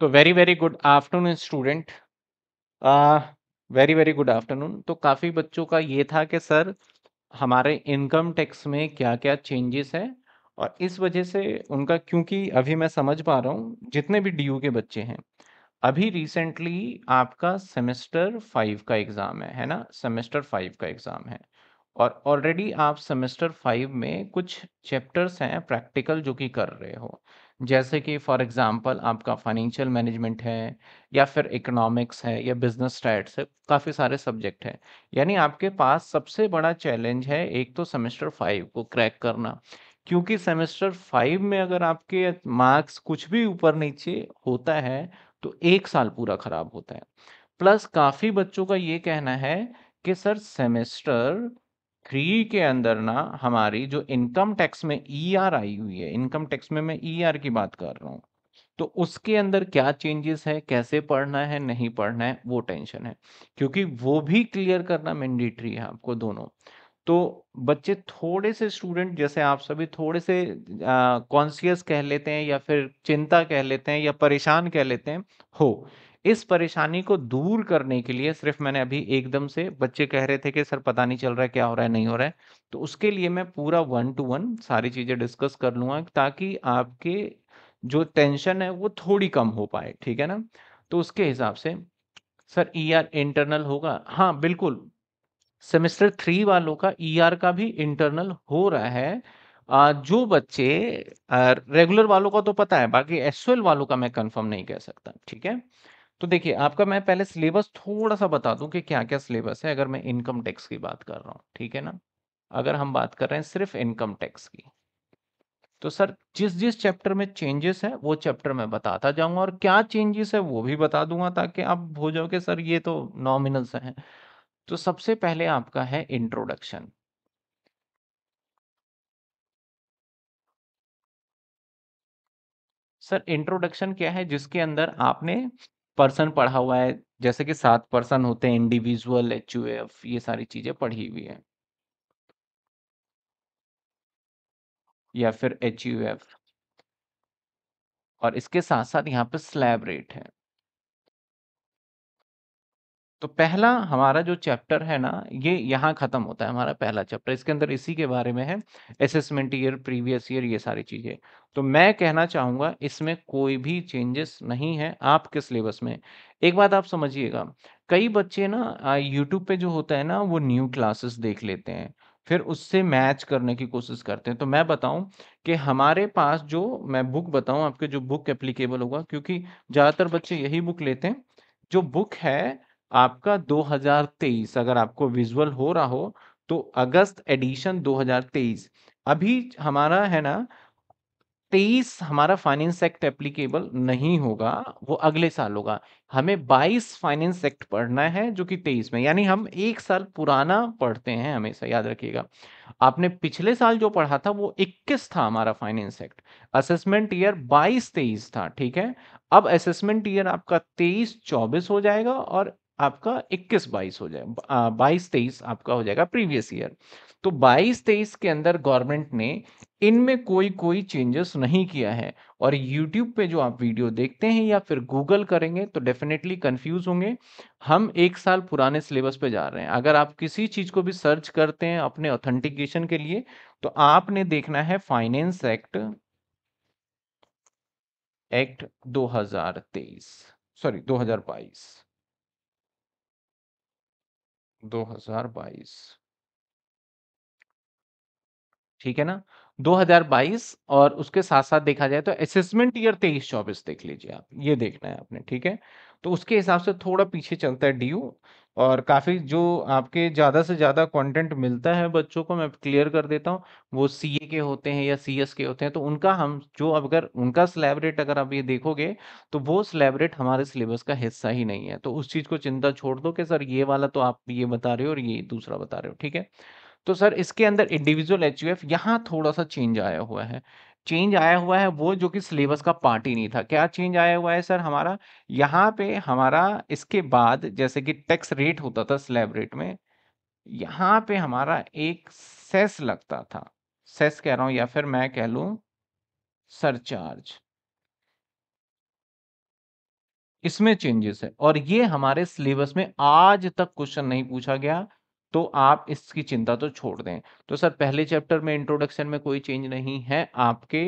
तो very very good afternoon student very very good afternoon तो काफ़ी बच्चों का ये था कि सर हमारे इनकम टैक्स में क्या क्या चेंजेस है और इस वजह से उनका क्योंकि अभी मैं समझ पा रहा हूँ जितने भी डी के बच्चे हैं अभी रिसेंटली आपका सेमेस्टर फाइव का एग्ज़ाम है है ना सेमेस्टर फाइव का एग्ज़ाम है और ऑलरेडी आप सेमेस्टर फाइव में कुछ चैप्टर्स हैं प्रैक्टिकल जो कि कर रहे हो जैसे कि फॉर एग्जांपल आपका फाइनेंशियल मैनेजमेंट है या फिर इकोनॉमिक्स है या बिजनेस स्टैट्स है काफ़ी सारे सब्जेक्ट हैं यानी आपके पास सबसे बड़ा चैलेंज है एक तो सेमेस्टर फाइव को क्रैक करना क्योंकि सेमेस्टर फाइव में अगर आपके मार्क्स कुछ भी ऊपर नीचे होता है तो एक साल पूरा ख़राब होता है प्लस काफ़ी बच्चों का ये कहना है कि सर सेमेस्टर थ्री के अंदर ना हमारी जो इनकम टैक्स में ई e आर आई हुई है इनकम टैक्स में मैं ई e आर की बात कर रहा हूँ तो उसके अंदर क्या चेंजेस है कैसे पढ़ना है नहीं पढ़ना है वो टेंशन है क्योंकि वो भी क्लियर करना मैंडेटरी है आपको दोनों तो बच्चे थोड़े से स्टूडेंट जैसे आप सभी थोड़े से कॉन्सियस कह लेते हैं या फिर चिंता कह लेते हैं या परेशान कह लेते हैं हो इस परेशानी को दूर करने के लिए सिर्फ मैंने अभी एकदम से बच्चे कह रहे थे कि सर पता नहीं चल रहा है क्या हो रहा है नहीं हो रहा है तो उसके लिए मैं पूरा वन टू वन सारी चीज़ें डिस्कस कर लूंगा ताकि आपके जो टेंशन है वो थोड़ी कम हो पाए ठीक है ना तो उसके हिसाब से सर ई ER इंटरनल होगा हाँ बिल्कुल सेमेस्टर थ्री वालों का ई e ER का भी इंटरनल हो रहा है जो बच्चे रेगुलर वालों का तो पता है बाकी एस वालों का मैं कंफर्म नहीं कह सकता ठीक है तो देखिए आपका मैं पहले सिलेबस थोड़ा सा बता दूं कि क्या क्या सिलेबस है अगर मैं इनकम टैक्स की बात कर रहा हूँ ठीक है ना अगर हम बात कर रहे हैं सिर्फ इनकम टैक्स की तो सर जिस जिस चैप्टर में चेंजेस है वो चैप्टर में बताता जाऊंगा और क्या चेंजेस है वो भी बता दूंगा ताकि आप हो जाओ कि सर ये तो नॉमिनल्स हैं तो सबसे पहले आपका है इंट्रोडक्शन सर इंट्रोडक्शन क्या है जिसके अंदर आपने पर्सन पढ़ा हुआ है जैसे कि सात पर्सन होते हैं इंडिविजुअल एच ये सारी चीजें पढ़ी हुई है या फिर एच और इसके साथ साथ यहाँ पे स्लैब रेट है तो पहला हमारा जो चैप्टर है ना ये यहाँ ख़त्म होता है हमारा पहला चैप्टर इसके अंदर इसी के बारे में है असेसमेंट ईयर प्रीवियस ईयर ये सारी चीज़ें तो मैं कहना चाहूँगा इसमें कोई भी चेंजेस नहीं है आपके सिलेबस में एक बात आप समझिएगा कई बच्चे ना यूट्यूब पे जो होता है ना वो न्यू क्लासेस देख लेते हैं फिर उससे मैच करने की कोशिश करते हैं तो मैं बताऊं कि हमारे पास जो मैं बुक बताऊं आपके जो बुक एप्लीकेबल होगा क्योंकि ज़्यादातर बच्चे यही बुक लेते हैं जो बुक है आपका 2023 अगर आपको विजुअल हो रहा हो तो अगस्त एडिशन 2023 अभी हमारा है ना तेईस हमारा फाइनेंस एक्ट एप्लीकेबल नहीं होगा वो अगले साल होगा हमें बाईस फाइनेंस एक्ट पढ़ना है जो कि तेईस में यानी हम एक साल पुराना पढ़ते हैं हमेशा याद रखिएगा आपने पिछले साल जो पढ़ा था वो इक्कीस था हमारा फाइनेंस एक्ट असेसमेंट ईयर बाईस तेईस था ठीक है अब असेसमेंट ईयर आपका तेईस चौबीस हो जाएगा और आपका इक्कीस बाईस हो जाए बाईस तेईस आपका हो जाएगा प्रीवियस ईयर तो बाईस तेईस के अंदर गवर्नमेंट ने इनमें कोई कोई चेंजेस नहीं किया है और यूट्यूब पे जो आप वीडियो देखते हैं या फिर गूगल करेंगे तो डेफिनेटली कंफ्यूज होंगे हम एक साल पुराने सिलेबस पे जा रहे हैं अगर आप किसी चीज़ को भी सर्च करते हैं अपने ऑथेंटिकेशन के लिए तो आपने देखना है फाइनेंस एक्ट एक्ट दो सॉरी दो 2022 ठीक है ना 2022 और उसके साथ साथ देखा जाए तो असेसमेंट ईयर तेईस चौबीस देख लीजिए आप ये देखना है आपने ठीक है तो उसके हिसाब से थोड़ा पीछे चलता है डीयू और काफ़ी जो आपके ज़्यादा से ज़्यादा कंटेंट मिलता है बच्चों को मैं क्लियर कर देता हूँ वो सीए के होते हैं या सीएस के होते हैं तो उनका हम जो अगर उनका स्लेबरेट अगर आप ये देखोगे तो वो स्लेबरेट हमारे सिलेबस का हिस्सा ही नहीं है तो उस चीज़ को चिंता छोड़ दो कि सर ये वाला तो आप ये बता रहे हो और ये दूसरा बता रहे हो ठीक है तो सर इसके अंदर इंडिविजुअल एच यू एफ यहाँ थोड़ा सा चेंज आया हुआ है चेंज आया हुआ है वो जो कि सिलेबस का पार्ट ही नहीं था क्या चेंज आया हुआ है सर हमारा यहाँ पे हमारा इसके बाद जैसे कि टैक्स रेट होता था स्लैब रेट में यहाँ पे हमारा एक सेस लगता था सेस कह रहा हूँ या फिर मैं कह लू सरचार्ज इसमें चेंजेस है और ये हमारे सिलेबस में आज तक क्वेश्चन नहीं पूछा गया तो आप इसकी चिंता तो छोड़ दें तो सर पहले चैप्टर में इंट्रोडक्शन में कोई चेंज नहीं है आपके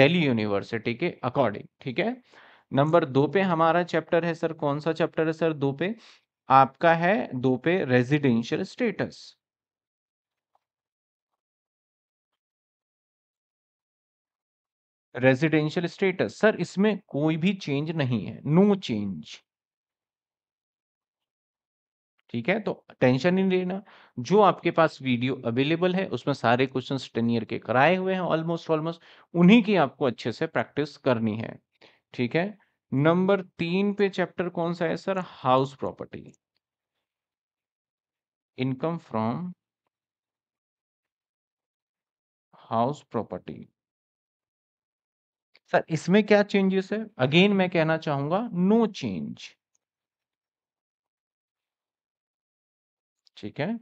दिल्ली यूनिवर्सिटी के अकॉर्डिंग ठीक है नंबर दो पे हमारा चैप्टर है सर कौन सा चैप्टर है सर दो पे आपका है दो पे residential status residential status sir इसमें कोई भी चेंज नहीं है नो चेंज ठीक है तो टेंशन नहीं लेना जो आपके पास वीडियो अवेलेबल है उसमें सारे क्वेश्चन टेन ईयर के कराए हुए हैं ऑलमोस्ट ऑलमोस्ट उन्हीं की आपको अच्छे से प्रैक्टिस करनी है ठीक है नंबर तीन पे चैप्टर कौन सा है sir house property income from house property sir इसमें क्या चेंजेस है अगेन मैं कहना चाहूंगा नो चेंज ठीक है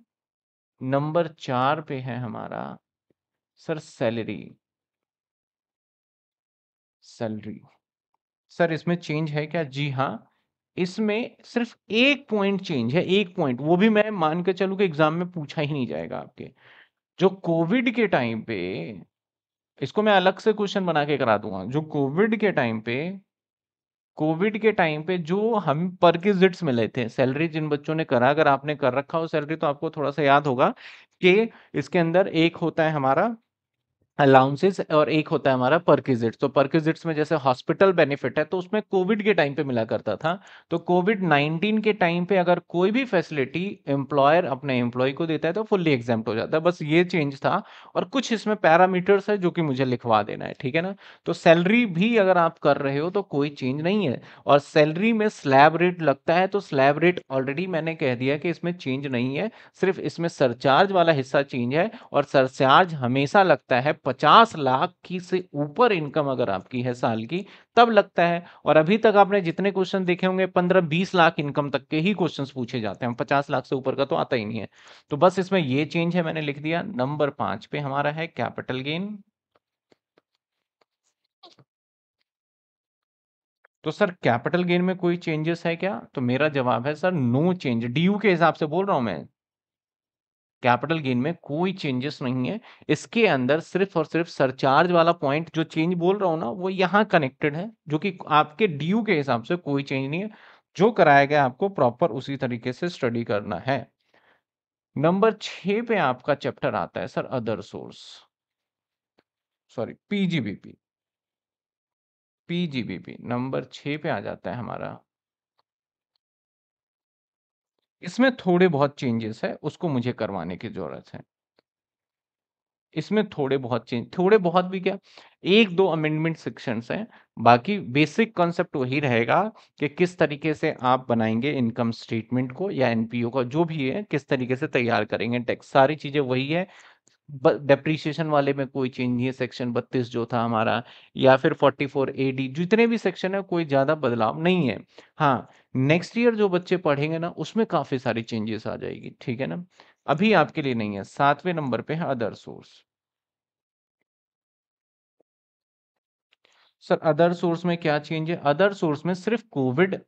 नंबर चार पे है हमारा सर सैलरी सैलरी सर इसमें चेंज है क्या जी हाँ इसमें सिर्फ एक पॉइंट चेंज है एक पॉइंट वो भी मैं मान के चलू कि एग्जाम में पूछा ही नहीं जाएगा आपके जो कोविड के टाइम पे इसको मैं अलग से क्वेश्चन बना के करा दूंगा जो कोविड के टाइम पे कोविड के टाइम पे जो हम पर किजिट्स मिले थे सैलरी जिन बच्चों ने करा अगर आपने कर रखा हो सैलरी तो आपको थोड़ा सा याद होगा कि इसके अंदर एक होता है हमारा अलाउंसेज और एक होता है हमारा परकिजिट तो परकिजिट्स में जैसे हॉस्पिटल बेनिफिट है तो उसमें कोविड के टाइम पे मिला करता था तो कोविड नाइनटीन के टाइम पे अगर कोई भी फैसिलिटी एम्प्लॉयर अपने एम्प्लॉय को देता है तो फुल्ली एग्जाम हो जाता है बस ये चेंज था और कुछ इसमें पैरामीटर्स है जो कि मुझे लिखवा देना है ठीक है ना तो सैलरी भी अगर आप कर रहे हो तो कोई चेंज नहीं है और सैलरी में स्लैब रेट लगता है तो स्लैब रेट ऑलरेडी मैंने कह दिया कि इसमें चेंज नहीं है सिर्फ इसमें सरचार्ज वाला हिस्सा चेंज है और सरचार्ज हमेशा लगता है पचास लाख की से ऊपर इनकम अगर आपकी है साल की तब लगता है और अभी तक आपने जितने क्वेश्चन देखे होंगे पंद्रह बीस लाख इनकम तक के ही क्वेश्चन पूछे जाते हैं पचास लाख से ऊपर का तो आता ही नहीं है तो बस इसमें ये चेंज है मैंने लिख दिया नंबर पांच पे हमारा है कैपिटल गेन तो सर कैपिटल गेन में कोई चेंजेस है क्या तो मेरा जवाब है सर नो चेंज डीयू के हिसाब से बोल रहा हूं मैं कैपिटल गेन में कोई चेंजेस नहीं है इसके अंदर सिर्फ और सिर्फ सरचार्ज वाला पॉइंट जो चेंज बोल रहा हूँ ना वो यहाँ कनेक्टेड है जो कि आपके ड्यू के हिसाब से कोई चेंज नहीं है जो कराया गया आपको प्रॉपर उसी तरीके से स्टडी करना है नंबर छ पे आपका चैप्टर आता है sir other source sorry PGBP PGBP number छ पे आ जाता है हमारा इसमें थोड़े बहुत चेंजेस है उसको मुझे करवाने की ज़रूरत है इसमें थोड़े बहुत चेंज थोड़े बहुत भी क्या एक दो अमेंडमेंट सेक्शन हैं बाकी बेसिक कॉन्सेप्ट वही रहेगा कि किस तरीके से आप बनाएंगे इनकम स्टेटमेंट को या एनपीओ का जो भी है किस तरीके से तैयार करेंगे टैक्स सारी चीज़ें वही है डेप्रीशिएशन वाले में कोई चेंज नहीं है सेक्शन 32 जो था हमारा या फिर 44 एडी जितने भी सेक्शन है कोई ज़्यादा बदलाव नहीं है हाँ नेक्स्ट ईयर जो बच्चे पढ़ेंगे ना उसमें काफ़ी सारी चेंजेस आ जाएगी ठीक है ना अभी आपके लिए नहीं है सातवें नंबर पे है other source sir other source में क्या चेंज है अदर सोर्स में सिर्फ कोविड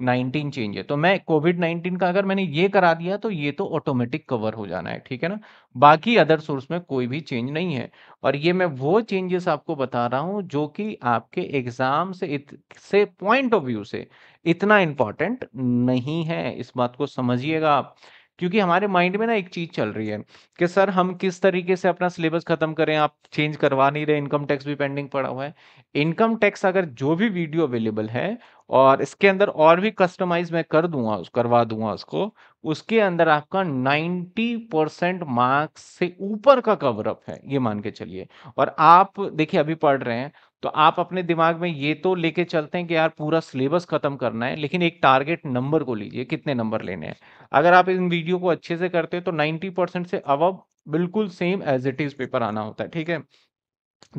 नाइनटीन चेंज है तो मैं कोविड नाइनटीन का अगर मैंने ये करा दिया तो ये तो ऑटोमेटिक कवर हो जाना है ठीक है ना बाकी अदर सोर्स में कोई भी चेंज नहीं है और ये मैं वो चेंजेस आपको बता रहा हूँ जो कि आपके एग्जाम से इत, से पॉइंट ऑफ व्यू से इतना इंपॉर्टेंट नहीं है इस बात को समझिएगा आप क्योंकि हमारे माइंड में ना एक चीज चल रही है कि सर हम किस तरीके से अपना सिलेबस खत्म करें आप चेंज करवा नहीं रहे इनकम टैक्स भी पेंडिंग पड़ा हुआ है इनकम टैक्स अगर जो भी वीडियो अवेलेबल है और इसके अंदर और भी कस्टमाइज मैं कर दूंगा करवा दूंगा उसको उसके अंदर आपका 90 परसेंट मार्क्स से ऊपर का कवरअप है ये मान के चलिए और आप देखिए अभी पढ़ रहे हैं तो आप अपने दिमाग में ये तो लेके चलते हैं कि यार पूरा सिलेबस खत्म करना है लेकिन एक टारगेट नंबर को लीजिए कितने नंबर लेने हैं अगर आप इन वीडियो को अच्छे से करते हैं तो 90 परसेंट से अब बिल्कुल same as it is paper आना होता है ठीक है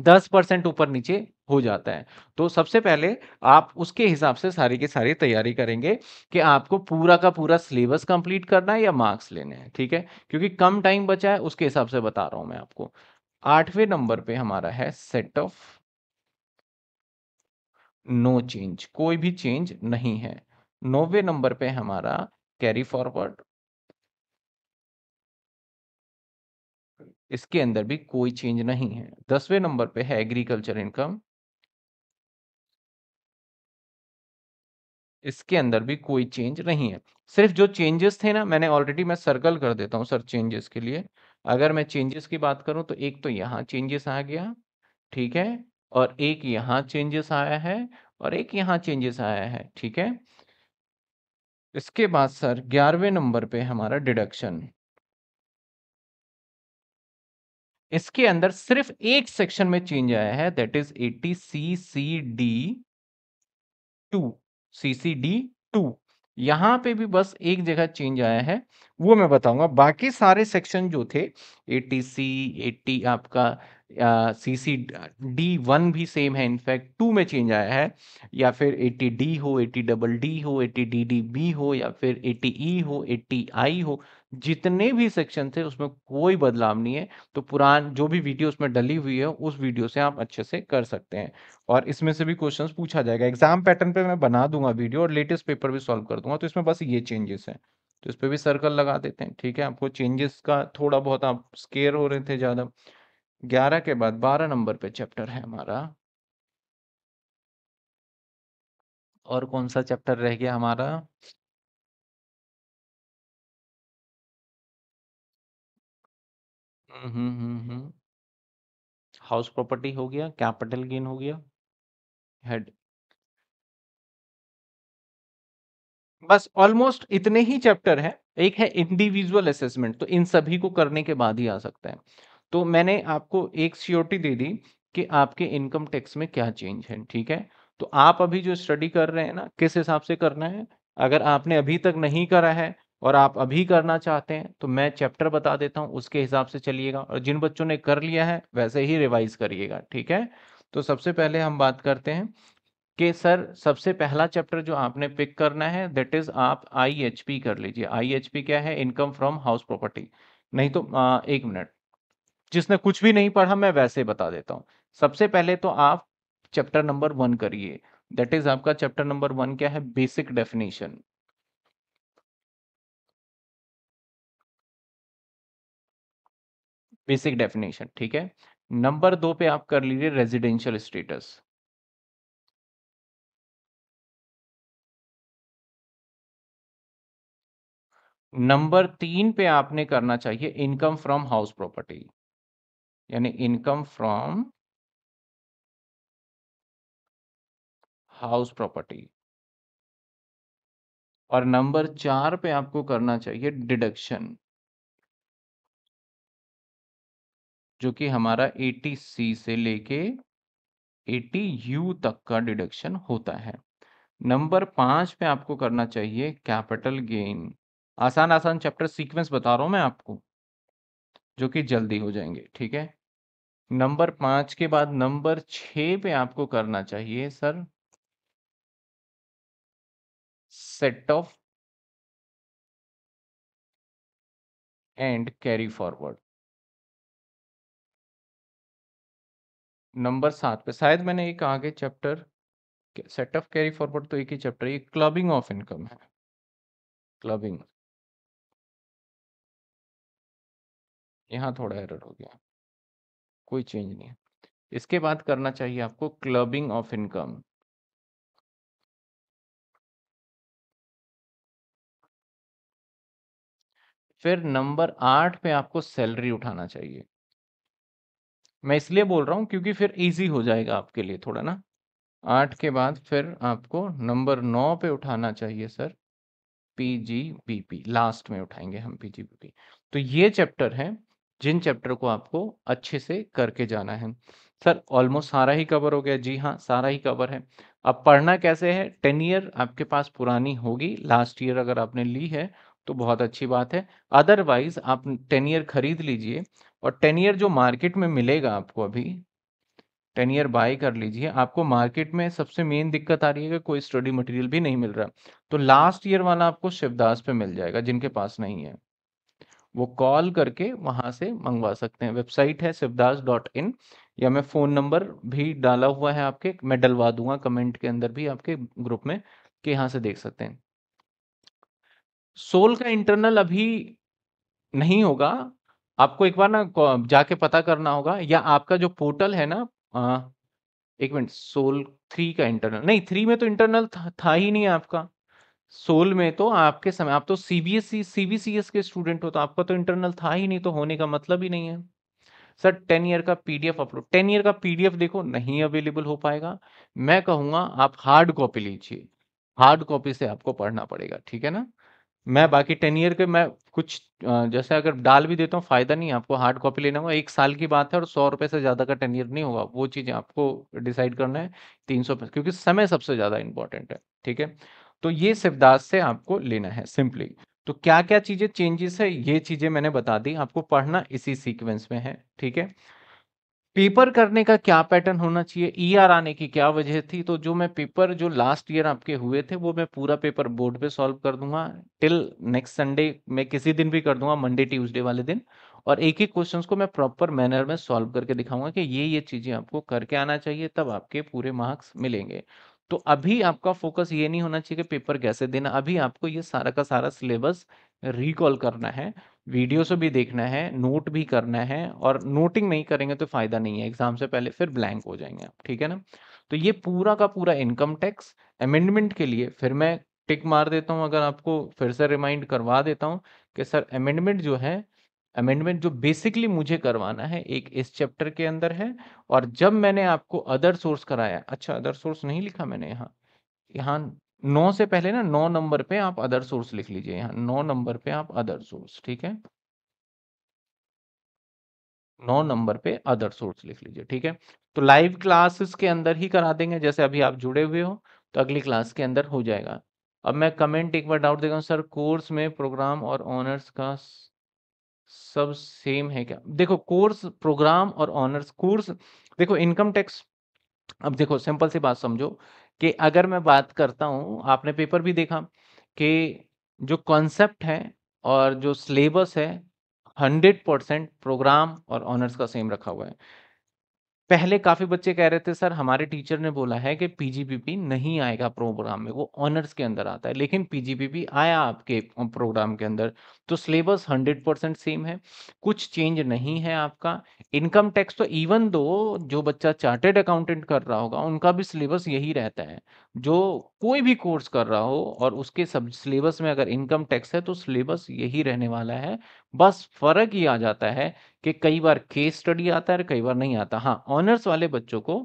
दस परसेंट ऊपर नीचे हो जाता है तो सबसे पहले आप उसके हिसाब से सारी की सारी तैयारी करेंगे कि आपको पूरा का पूरा सिलेबस कंप्लीट करना है या मार्क्स लेने हैं ठीक है क्योंकि कम टाइम बचा है उसके हिसाब से बता रहा हूँ मैं आपको आठवें नंबर पे हमारा है सेट ऑफ नो चेंज कोई भी चेंज नहीं है नौवे नंबर पे हमारा कैरी फॉरवर्ड इसके अंदर भी कोई चेंज नहीं है दसवें नंबर पे है एग्रीकल्चर इनकम इसके अंदर भी कोई चेंज नहीं है सिर्फ जो चेंजेस थे ना मैंने ऑलरेडी मैं सर्कल कर देता हूं सर चेंजेस के लिए अगर मैं चेंजेस की बात करूं तो एक तो यहां चेंजेस आ गया ठीक है और एक यहाँ चेंजेस आया है और एक यहाँ चेंजेस आया है ठीक है इसके बाद सर ग्यारहवें नंबर पे हमारा डिडक्शन इसके अंदर सिर्फ एक सेक्शन में चेंज आया है that is eighty C C D two C C D two यहाँ पे भी बस एक जगह चेंज आया है वो मैं बताऊंगा बाकी सारे सेक्शन जो थे A T C eighty आपका सी सी डी वन भी सेम है इनफैक्ट टू में चेंज आया है या फिर ए टी डी हो एटी डबल डी हो eighty D D B हो या फिर ए टी ई हो ए टी आई हो जितने भी सेक्शन थे उसमें कोई बदलाव नहीं है तो पुरान जो भी वीडियो उसमें डली हुई है उस वीडियो से आप अच्छे से कर सकते हैं और इसमें से भी क्वेश्चंस पूछा जाएगा एग्जाम पैटर्न पे मैं बना दूंगा वीडियो और लेटेस्ट पेपर भी सॉल्व कर दूंगा तो इसमें बस ये चेंजेस हैं तो इस पर भी सर्कल लगा देते हैं ठीक है आपको चेंजेस का थोड़ा बहुत आप स्केयर हो रहे थे ज़्यादा ग्यारह के बाद बारह नंबर पे चैप्टर है हमारा और कौन सा चैप्टर रह गया हमारा हाउस हम्म, प्रॉपर्टी हम्म, हम्म। हो गया, कैपिटल गेन हो गया, हेड बस ऑलमोस्ट इतने ही चैप्टर हैं। एक है इंडिविजुअल असेसमेंट तो इन सभी को करने के बाद ही आ सकता है। तो मैंने आपको एक सियोरिटी दे दी कि आपके इनकम टैक्स में क्या चेंज है, ठीक है? तो आप अभी जो स्टडी कर रहे हैं ना, किस हिसाब से करना है? अगर आपने अभी तक नहीं करा है, और आप अभी करना चाहते हैं तो मैं चैप्टर बता देता हूँ उसके हिसाब से चलिएगा और जिन बच्चों ने कर लिया है वैसे ही रिवाइज करिएगा ठीक है तो सबसे पहले हम बात करते हैं कि सर सबसे पहला चैप्टर जो आपने पिक करना है दैट इज आप आईएचपी कर लीजिए आईएचपी क्या है इनकम फ्रॉम हाउस प्रॉपर्टी नहीं तो आ, एक मिनट जिसने कुछ भी नहीं पढ़ा मैं वैसे बता देता हूँ सबसे पहले तो आप चैप्टर नंबर वन करिए दैट इज आपका चैप्टर नंबर वन क्या है बेसिक डेफिनेशन बेसिक डेफिनेशन ठीक है नंबर दो पे आप कर लीजिए रेजिडेंशियल स्टेटस नंबर तीन पे आपने करना चाहिए इनकम फ्रॉम हाउस प्रॉपर्टी यानी इनकम फ्रॉम हाउस प्रॉपर्टी और नंबर चार पे आपको करना चाहिए डिडक्शन जो कि हमारा 80 सी से लेके 80 यू तक का डिडक्शन होता है नंबर पांच पे आपको करना चाहिए कैपिटल गेन आसान आसान चैप्टर सीक्वेंस बता रहा हूं मैं आपको जो कि जल्दी हो जाएंगे ठीक है नंबर पांच के बाद नंबर छ पे आपको करना चाहिए sir set off and carry forward number सात पे शायद मैंने ये कहा कि chapter set off carry forward तो एक ही चैप्टर ये क्लबिंग ऑफ इनकम है क्लबिंग यहाँ थोड़ा एरर हो गया कोई चेंज नहीं है इसके बाद करना चाहिए आपको क्लबिंग ऑफ इनकम फिर नंबर आठ पे आपको सैलरी उठाना चाहिए मैं इसलिए बोल रहा हूँ क्योंकि फिर इजी हो जाएगा आपके लिए थोड़ा ना आठ के बाद फिर आपको नंबर नौ पे उठाना चाहिए सर पीजीबीपी लास्ट में उठाएंगे हम पीजीबीपी तो ये चैप्टर है जिन चैप्टर को आपको अच्छे से करके जाना है सर ऑलमोस्ट सारा ही कवर हो गया जी हाँ सारा ही कवर है अब पढ़ना कैसे है टेन ईयर आपके पास पुरानी होगी लास्ट ईयर अगर आपने ली है तो बहुत अच्छी बात है अदरवाइज आप टेन ईयर खरीद लीजिए और टेन ईयर जो मार्केट में मिलेगा आपको अभी टेन ईयर बाय कर लीजिए आपको मार्केट में सबसे मेन दिक्कत आ रही है कि कोई स्टडी मटेरियल भी नहीं मिल रहा तो लास्ट ईयर वाला आपको शिवदास पे मिल जाएगा जिनके पास नहीं है वो कॉल करके वहां से मंगवा सकते हैं वेबसाइट है शिवदास डॉट इन या मैं फ़ोन नंबर भी डाला हुआ है आपके मैं डलवा दूंगा कमेंट के अंदर भी आपके ग्रुप में कि यहाँ से देख सकते हैं सोल का इंटरनल अभी नहीं होगा आपको एक बार ना जाके पता करना होगा या आपका जो पोर्टल है ना एक मिनट सोल थ्री का इंटरनल नहीं थ्री में तो इंटरनल था था ही नहीं आपका। सोल में तो आपके समय आप तो सीबीएसई सीबीसीएस e, के स्टूडेंट हो तो आपका तो इंटरनल था ही नहीं तो होने का मतलब ही नहीं है। सर टेन ईयर का पीडीएफ अपलोड टेन ईयर का पीडीएफ देखो नहीं अवेलेबल हो पाएगा। मैं कहूंगा आप हार्ड कॉपी लीजिए। हार्ड कॉपी से आपको पढ़ना पड़ेगा, ठीक है ना? मैं बाकी टेन ईयर के मैं कुछ जैसे अगर डाल भी देता हूँ फ़ायदा नहीं है, आपको हार्ड कॉपी लेना होगा एक साल की बात है और सौ रुपए से ज़्यादा का टेन ईयर नहीं होगा, वो चीज़ें आपको डिसाइड करना है तीन सौ क्योंकि समय सबसे ज़्यादा इंपॉर्टेंट है, ठीक है? तो ये शिवदास से आपको लेना है सिंपली। तो क्या-क्या चीज़ें चेंजेस है, ये चीज़ें मैंने बता दी, आपको पढ़ना इसी सीक्वेंस में है, ठीक है? पेपर करने का क्या पैटर्न होना चाहिए ईआर e आने की क्या वजह थी तो जो मैं पेपर जो लास्ट ईयर आपके हुए थे वो मैं पूरा पेपर बोर्ड पे सॉल्व कर दूंगा टिल नेक्स्ट संडे मैं किसी दिन भी कर दूंगा मंडे ट्यूसडे वाले दिन और एक एक क्वेश्चन को मैं प्रॉपर मैनर में सॉल्व करके दिखाऊंगा कि ये ये चीज़ें आपको करके आना चाहिए तब आपके पूरे मार्क्स मिलेंगे तो अभी आपका फोकस ये नहीं होना चाहिए कि पेपर कैसे देना अभी आपको ये सारा का सारा सिलेबस रिकॉल करना है से भी देखना है नोट भी करना है और नोटिंग नहीं करेंगे तो फायदा नहीं है एग्जाम से पहले फिर ब्लैंक हो जाएंगे आप ठीक है ना तो ये पूरा का पूरा इनकम टैक्स अमेंडमेंट के लिए फिर मैं टिक मार देता हूँ अगर आपको फिर से रिमाइंड करवा देता हूँ कि सर अमेंडमेंट जो है अमेंडमेंट जो बेसिकली मुझे करवाना है एक इस चैप्टर के अंदर है और जब मैंने आपको अदर सोर्स कराया अच्छा अदर सोर्स नहीं लिखा मैंने यहाँ यहाँ नौ से पहले ना नौ नंबर पे आप अदर सोर्स लिख लीजिए यहाँ नौ नंबर पे आप अदर सोर्स ठीक है नौ नंबर पे अदर सोर्स लिख लीजिए ठीक है तो लाइव क्लासेस के अंदर ही करा देंगे जैसे अभी आप जुड़े हुए हो तो अगली क्लास के अंदर हो जाएगा अब मैं कमेंट एक बार डाउट देगा सर कोर्स में प्रोग्राम और ऑनर्स का सब सेम है क्या देखो कोर्स प्रोग्राम और ऑनर्स कोर्स देखो इनकम टैक्स अब देखो सिंपल सी बात समझो कि अगर मैं बात करता हूँ आपने पेपर भी देखा कि जो कॉन्सेप्ट है और जो सिलेबस है हंड्रेड परसेंट प्रोग्राम और ऑनर्स का सेम रखा हुआ है पहले काफी बच्चे कह रहे थे सर हमारे टीचर ने बोला है कि पीजीपीपी नहीं आएगा प्रोग्राम में वो ऑनर्स के अंदर आता है लेकिन पीजीपीपी आया आपके प्रोग्राम के अंदर तो सिलेबस हंड्रेड परसेंट सेम है कुछ चेंज नहीं है आपका इनकम टैक्स तो इवन दो जो बच्चा चार्टेड अकाउंटेंट कर रहा होगा उनका भी सिलेबस यही रहता है जो कोई भी कोर्स कर रहा हो और उसके सब सिलेबस में अगर इनकम टैक्स है तो सिलेबस यही रहने वाला है बस फर्क ही आ जाता है कि कई बार केस स्टडी आता है कई बार नहीं आता हाँ ऑनर्स वाले बच्चों को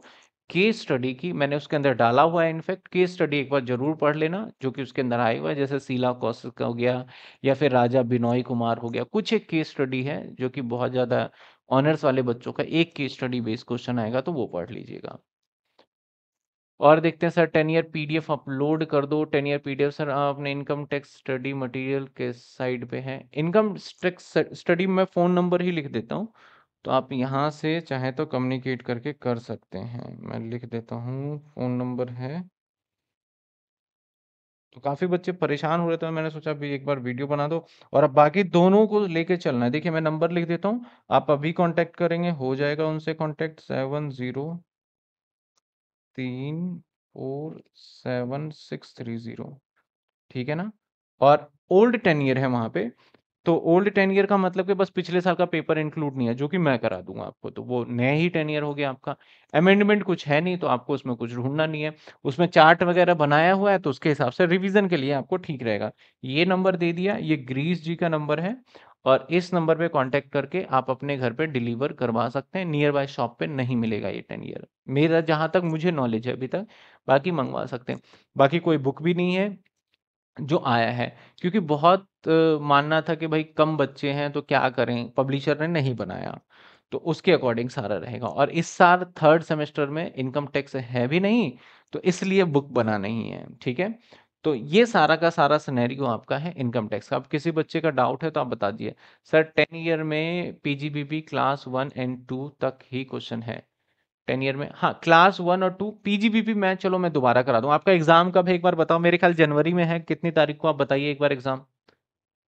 केस स्टडी की मैंने उसके अंदर डाला हुआ है इनफैक्ट केस स्टडी एक बार जरूर पढ़ लेना जो कि उसके अंदर आया हुआ है जैसे सीला कौशिक का हो गया या फिर राजा बिनोई कुमार हो गया कुछ एक केस स्टडी है जो कि बहुत ज़्यादा ऑनर्स वाले बच्चों का एक केस स्टडी बेस्ड क्वेश्चन आएगा तो वो पढ़ लीजिएगा और देखते हैं sir ten year PDF upload कर दो टेन ईयर पीडीएफ सर आपने इनकम टैक्स स्टडी मटेरियल के साइड पे है इनकम टैक्स स्टडी में फ़ोन नंबर ही लिख देता हूँ तो आप यहाँ से चाहे तो कम्युनिकेट करके कर सकते हैं मैं लिख देता हूँ फ़ोन नंबर है तो काफ़ी बच्चे परेशान हो रहे थे तो मैंने सोचा भी एक बार वीडियो बना दो और अब बाकी दोनों को लेके चलना है देखिए मैं नंबर लिख देता हूँ आप अभी कांटेक्ट करेंगे हो जाएगा उनसे कांटेक्ट सेवन ज़ीरो तीन four seven six three zero ठीक है ना और ओल्ड टेन ईयर है वहां पे तो ओल्ड टेन ईयर का मतलब कि बस पिछले साल का पेपर इंक्लूड नहीं है जो कि मैं करा दूंगा आपको तो वो नया ही टेन ईयर हो गया आपका अमेंडमेंट कुछ है नहीं तो आपको उसमें कुछ ढूंढना नहीं है उसमें चार्ट वगैरह बनाया हुआ है तो उसके हिसाब से रिविजन के लिए आपको ठीक रहेगा ये नंबर दे दिया ये ग्रीस जी का नंबर है और इस नंबर पे कांटेक्ट करके आप अपने घर पे डिलीवर करवा सकते हैं नियर बाय शॉप पे नहीं मिलेगा ये टेन ईयर मेरा जहाँ तक मुझे नॉलेज है अभी तक बाकी मंगवा सकते हैं बाकी कोई बुक भी नहीं है जो आया है क्योंकि बहुत मानना था कि भाई कम बच्चे हैं तो क्या करें पब्लिशर ने नहीं बनाया तो उसके अकॉर्डिंग सारा रहेगा और इस साल थर्ड सेमेस्टर में इनकम टैक्स है भी नहीं तो इसलिए बुक बना नहीं है ठीक है तो ये सारा का सारा सिनेरियो आपका है इनकम टैक्स का अब किसी बच्चे का डाउट है तो आप बता दिए सर टेन ईयर में PGBP class one and two तक ही क्वेश्चन है टेन ईयर में हाँ क्लास वन और टू पीजीबीपी मैं चलो मैं दोबारा करा दूँ आपका एग्जाम कब है एक बार बताओ मेरे ख्याल जनवरी में है कितनी तारीख को आप बताइए एक बार एग्जाम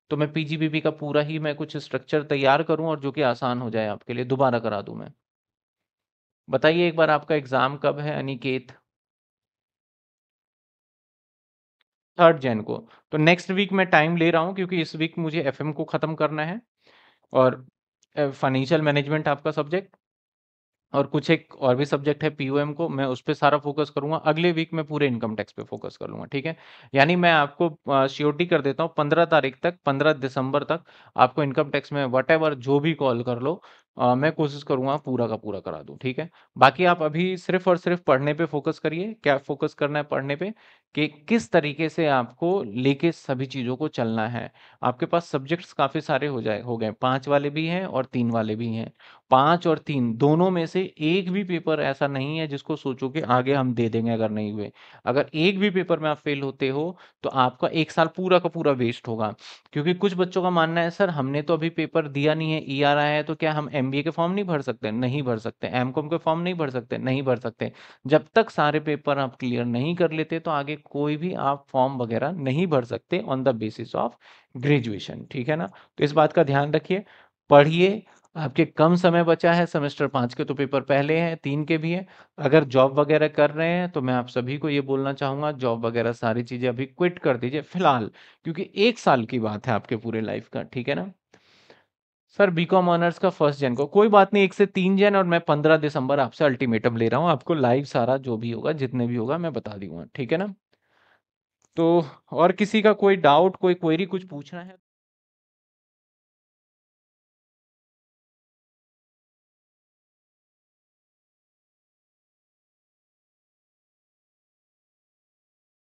तो मैं पी का पूरा ही मैं कुछ स्ट्रक्चर तैयार करूं और जो कि आसान हो जाए आपके लिए दोबारा करा दूं मैं बताइए एक बार आपका एग्जाम कब है अनिकेत थर्ड जैन को तो नेक्स्ट वीक मैं टाइम ले रहा हूँ क्योंकि इस वीक मुझे एफ को ख़त्म करना है और फाइनेंशियल मैनेजमेंट आपका सब्जेक्ट और कुछ एक और भी सब्जेक्ट है पीओएम को मैं उस पर सारा फोकस करूंगा अगले वीक में पूरे इनकम टैक्स पे फोकस कर लूंगा ठीक है यानी मैं आपको श्योरिटी कर देता हूँ पंद्रह तारीख तक पंद्रह दिसंबर तक आपको इनकम टैक्स में वट जो भी कॉल कर लो आ, मैं कोशिश करूंगा पूरा का पूरा करा दूं ठीक है? बाकी आप अभी सिर्फ़ और सिर्फ़ पढ़ने पे फ़ोकस करिए, क्या फ़ोकस करना है पढ़ने पे कि किस तरीके से आपको लेके सभी चीज़ों को चलना है। आपके पास सब्जेक्ट्स काफ़ी सारे हो जाए हो गए, पांच वाले भी हैं और तीन वाले भी हैं। पांच और तीन दोनों में से एक भी पेपर ऐसा नहीं है जिसको सोचो कि आगे हम दे देंगे अगर नहीं हुए। अगर एक भी पेपर में आप फ़ेल होते हो, तो आपका एक साल पूरा का पूरा वेस्ट होगा। क्योंकि कुछ बच्चों का मानना है सर हमने तो अभी पेपर दिया नहीं है, ई आ रहा है तो क्या हम एम के फॉर्म नहीं भर सकते नहीं भर सकते एम के फॉर्म नहीं भर सकते नहीं भर सकते जब तक सारे पेपर आप क्लियर नहीं कर लेते तो आगे कोई भी आप फॉर्म वगैरह नहीं भर सकते on the basis of graduation ठीक है ना तो इस बात का ध्यान रखिए पढ़िए आपके कम समय बचा है सेमेस्टर पाँच के तो पेपर पहले हैं तीन के भी हैं अगर जॉब वगैरह कर रहे हैं तो मैं आप सभी को ये बोलना चाहूँगा जॉब वगैरह सारी चीज़ें अभी क्विट कर दीजिए फिलहाल क्योंकि एक साल की बात है आपके पूरे लाइफ का ठीक है ना सर बीकॉम ऑनर्स का फर्स्ट जन को कोई बात नहीं एक से तीन जन और मैं पंद्रह दिसंबर आपसे अल्टीमेटम ले रहा हूँ आपको लाइव सारा जो भी होगा जितने भी होगा मैं बता दूंगा ठीक है ना तो और किसी का कोई डाउट कोई क्वेरी कुछ पूछना है